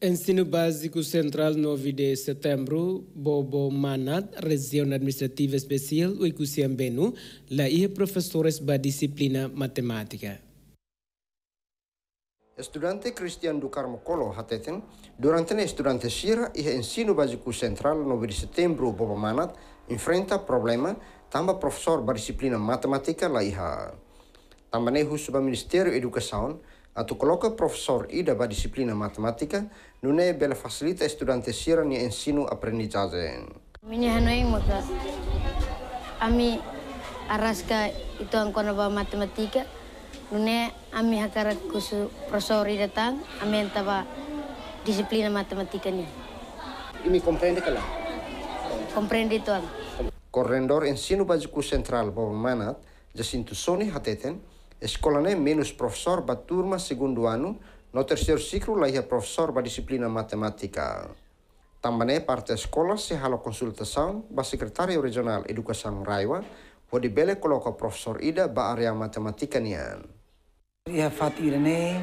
Ensino Básico Central 9 de setembro, Bobo Manat, Región administrativa especial la la profesores de ba disciplina matemática. Estudante Cristian Ducar Mokolo hateten, durante ne estudante Sira e ensino básico central 9 de setembro Bobo Manat enfrenta problema tamba profesor ba disciplina matemática la iha. Também suba Ministério de Atu coloca professor ida ba disciplina matematica, non è bella facilita e studente sira ni ensino aprendizagem. Minha hanoeng maka ami araska itu angkona ba matematika, non è ami hakara kusu professor ida tang, ami entaba disciplina matematica ni. E mi comprende kala? Comprende tuang. Correndor ensino ba central ba manat, jasintu soni hateten, Escolane menos professor ba turma segundo ano, no terceiro ciclo lá ia professor ba disciplina matemática. Também parte da escola se halo consultação ba secretário regional Educação Raiwa, o de bele coloca professor Ida ba área matemática nian. Ia fatir ne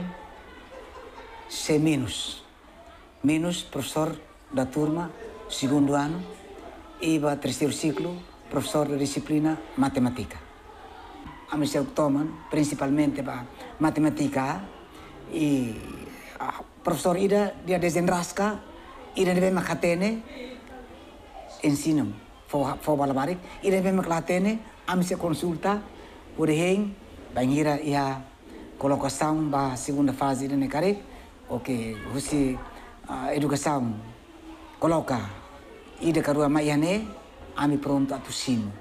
se menos. Menos professor da turma segundo ano e ba terceiro ciclo professor da disciplina matemática. a Michel Thoman, principalmente para matemática. Ah, e a professora Ida, dia desenrasca, Ida deve Ensino, ensinam, for balabarik, Ida deve makatene, a Michel consulta, por rei, banheira e a colocação da segunda fase da Necare, o que você, ah, a educação, coloca, Ida carua maiane, a me pronto a tossimo.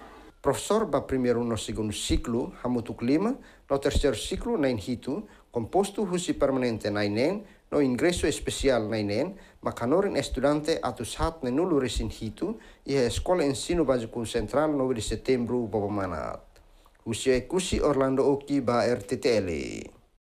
Profesor ba primeiro no segundo ciclo, hamutu clima, no terceiro ciclo na inhitu, composto husi permanente na no ingresso especial na ma kanorin estudante atus hat na nulu resin hitu, e a escola ensino básico central no setembru setembro bobamana. Husi ekusi Orlando Oki ba RTTL. E.